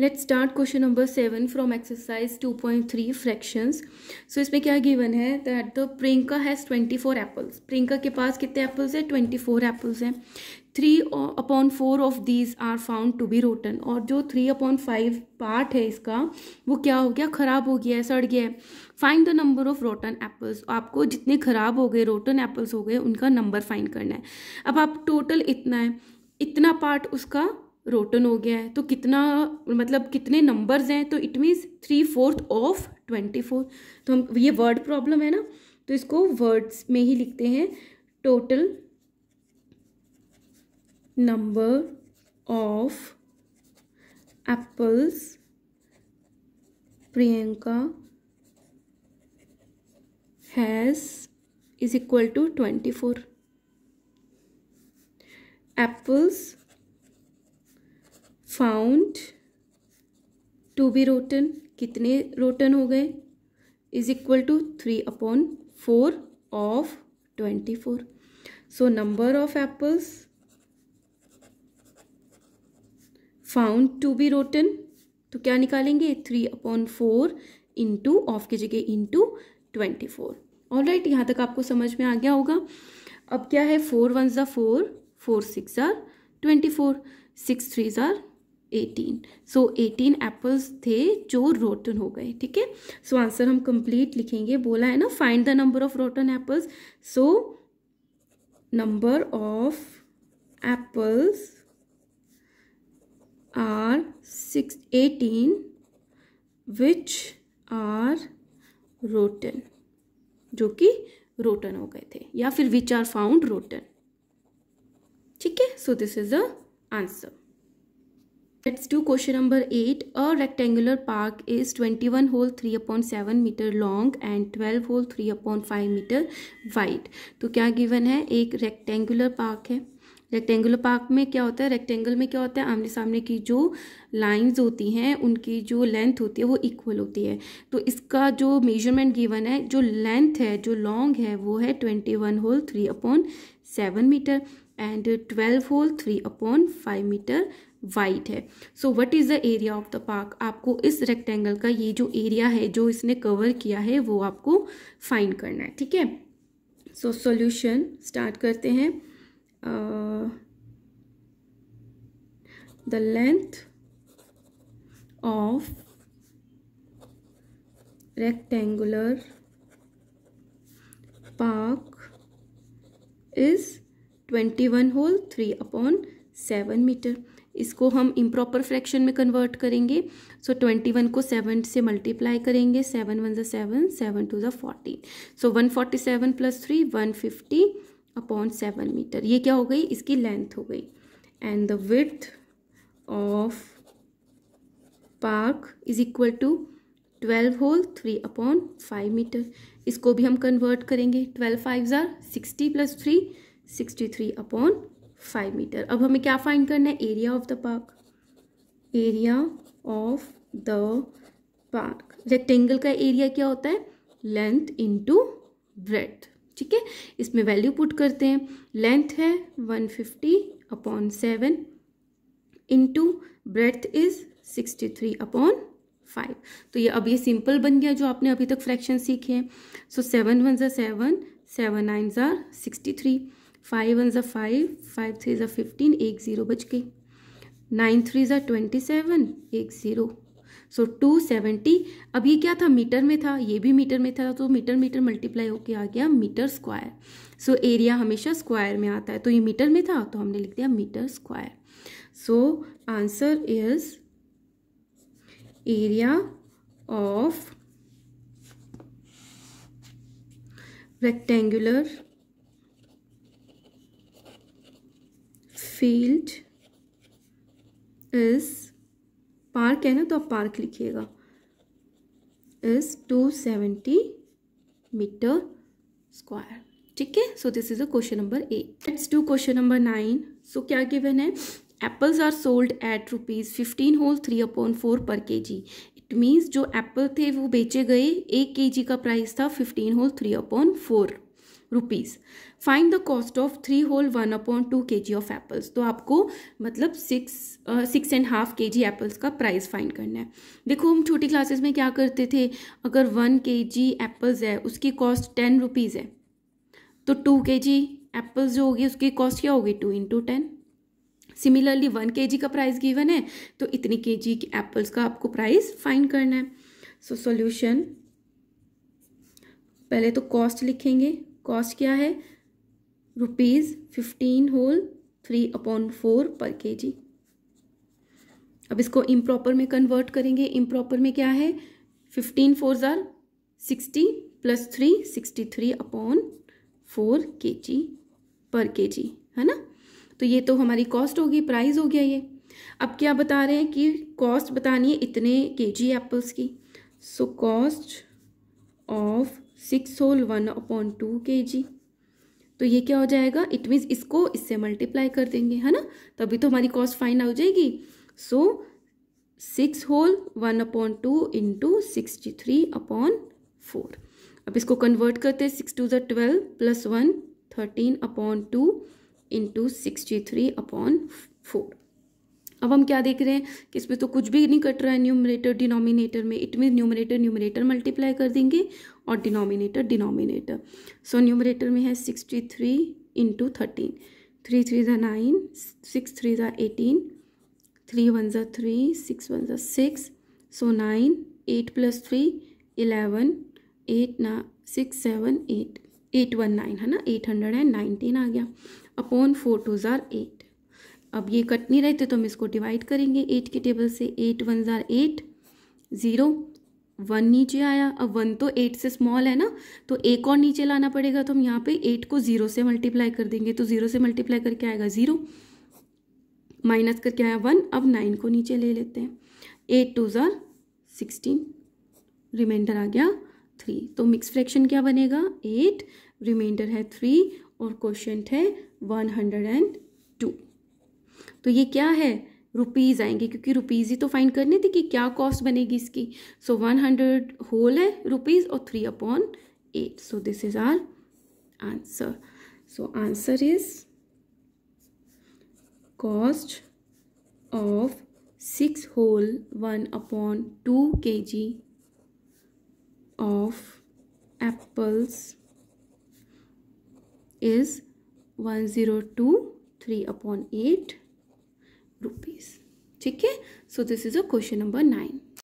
let's start question number seven from exercise two point three fractions so इसमें क्या given है that the Priyanka has twenty four apples Priyanka के पास कितने apples हैं ट्वेंटी फोर एप्पल्स हैं three upon four of these are found to be rotten और जो थ्री अपॉन फाइव पार्ट है इसका वो क्या हो गया ख़राब हो गया है सड़ गया है find the number of rotten apples आपको जितने ख़राब हो गए रोटन एप्पल्स हो गए उनका नंबर फाइंड करना है अब आप टोटल इतना है इतना पार्ट उसका रोटन हो गया है तो कितना मतलब कितने नंबर्स हैं तो it means three fourth of twenty four तो हम ये वर्ड प्रॉब्लम है ना तो इसको वर्ड्स में ही लिखते हैं total number of apples Priyanka has is equal to twenty four apples found to be rotten कितने रोटन हो गए is equal to three upon four of twenty four so number of apples found to be rotten तो क्या निकालेंगे three upon four into of की जगह into twenty four all right यहाँ तक आपको समझ में आ गया होगा अब क्या है फोर वन ज़ा फोर फोर सिक्स ज़ार ट्वेंटी फोर सिक्स थ्री ज़ार एटीन सो एटीन एप्पल्स थे जो रोटन हो गए ठीक है सो आंसर हम कंप्लीट लिखेंगे बोला है ना find the number of rotten apples so number of apples are six eighteen which are rotten जो कि रोटन हो गए थे या फिर विच आर फाउंड रोटन ठीक है so this is the answer do question number eight a rectangular park is twenty one whole three upon seven metre long and twelve whole three upon five metre wide तो क्या given है एक rectangular park है rectangular park में क्या होता है rectangle में क्या होता है आमने सामने की जो लाइंस होती हैं उनकी जो लेंथ होती है वो इक्वल होती है तो इसका जो मेजरमेंट गिवन है जो लेंथ है जो लॉन्ग है वो है twenty one whole three upon seven metre and twelve whole three upon five metre wide है so what is the area of the park आपको इस रेक्टेंगल का ये जो एरिया है जो इसने कवर किया है वो आपको फाइंड करना है ठीक है सो सोल्यूशन स्टार्ट करते हैं the length of rectangular park is twenty one whole three upon seven metre इसको हम इम्प्रॉपर फ्रैक्शन में कन्वर्ट करेंगे सो ट्वेंटी वन को सेवन से मल्टीप्लाई करेंगे सेवन वन ज़ा सेवन सेवन टू ज़ा fourteen so one forty seven plus three one fifty upon seven metre ये क्या हो गई इसकी लेंथ हो गई and the width of park is equal to twelve whole three upon five metre इसको भी हम कन्वर्ट करेंगे ट्वेल्व फाइव ज़ार sixty plus three sixty three upon five metre अब हमें क्या फाइंड करना है area of the park area of the park rectangle का एरिया क्या होता है लेंथ टू ब्रेथ ठीक है इसमें वैल्यू पुट करते हैं लेंथ है 150 fifty upon seven into breadth is 63 upon five तो ये अब ये सिंपल बन गया जो आपने अभी तक फ्रैक्शन सीखे हैं सो सेवन वन ज़ा सेवन सेवन नाइन ज़ार सिक्सटी थ्री फाइव वन ज़ा फाइव फाइव थ्री ज़ा फिफ्टीन एक ज़ीरो बच गई नाइन थ्री ज़ा ट्वेंटी सेवन एक ज़ीरो सो टू सेवेंटी अब ये क्या था मीटर में था ये भी मीटर में था तो मीटर मीटर मल्टीप्लाई होके आ गया मीटर स्क्वायर सो एरिया हमेशा स्क्वायर में आता है तो ये मीटर में था तो हमने लिख दिया metre square so answer is area of rectangular field is park है ना तो आप पार्क लिखिएगा is two seventy metre square ठीक है so this is a question number eight let's to question number nine so क्या गिवन है apples are sold at rupees fifteen whole three upon four per K G it means जो apple थे वो बेचे गए एक के जी का प्राइस था fifteen whole three upon four rupees find the cost of three whole one upon two K G of apples तो आपको मतलब six six and half K G apples का प्राइस फाइंड करना है देखो हम छोटी क्लासेस में क्या करते थे अगर वन के जी एप्पल्स है उसकी कॉस्ट टेन रुपीज़ है तो टू के जी एप्पल्स जो होगी उसकी कॉस्ट क्या होगी two into ten similarly one K G का प्राइस गिवन है तो इतनी के जी के एप्पल्स का आपको प्राइस फाइंड करना है सो so, सोल्यूशन पहले तो कॉस्ट लिखेंगे कॉस्ट क्या है rupees fifteen whole three upon four per K जी अब इसको इम्प्रॉपर में कन्वर्ट करेंगे इम्प्रॉपर में क्या है फिफ्टीन फोर ज़ार sixty plus three sixty three upon four K G पर के जी है ना तो ये तो हमारी कॉस्ट होगी प्राइस हो गया ये अब क्या बता रहे हैं कि कॉस्ट बतानी है इतने के जी एप्पल्स की so cost six whole one upon two K G तो ये क्या हो जाएगा इट मीन्स इसको इससे मल्टीप्लाई कर देंगे है ना तभी तो हमारी कॉस्ट फाइन हो जाएगी so six whole one upon two into sixty three upon four अब इसको कन्वर्ट करते हैं सिक्स टू ज़ा twelve plus one thirteen upon two into sixty three upon four अब हम क्या देख रहे हैं कि इसमें तो कुछ भी नहीं कट रहा है न्यूमरेटर डिनोमिनेटर में it mean numerator numerator multiply कर देंगे और डिनोमिनेटर डिनोमिनेटर सो न्यूमरेटर में है sixty three into thirteen three three ज़ा नाइन सिक्स थ्री ज़ा एटीन थ्री वन ज़ा थ्री सिक्स वन ज़ा six so nine eight plus three eleven eight ना six seven eight eight one nine है ना eight hundred and nineteen आ गया upon four two ज़ार एट अब ये कट नहीं रहे थे तो हम इसको डिवाइड करेंगे एट के टेबल से एट वन ज़ार एट ज़ीरो वन नीचे आया अब वन तो एट से स्मॉल है ना तो एक और नीचे लाना पड़ेगा तो हम यहाँ पे एट को ज़ीरो से मल्टीप्लाई कर देंगे तो ज़ीरो से मल्टीप्लाई करके आएगा ज़ीरो माइनस करके आया वन अब नाइन को नीचे ले लेते हैं एट टू ज़ार सिक्सटीन रिमाइंडर आ गया थ्री तो मिक्स फ्रैक्शन क्या बनेगा एट रिमाइंडर है थ्री और क्वेश्चन है वन हंड्रेड एंड तो ये क्या है रुपीज़ आएंगे क्योंकि रुपीज़ ही तो फाइन करनी थी कि क्या कॉस्ट बनेगी इसकी सो वन हंड्रेड होल है रुपीज़ और three upon eight so this is our answer so answer is cost of six whole one upon two K G of apples is one zero two three upon eight rupees ठीक है so this is a question number 9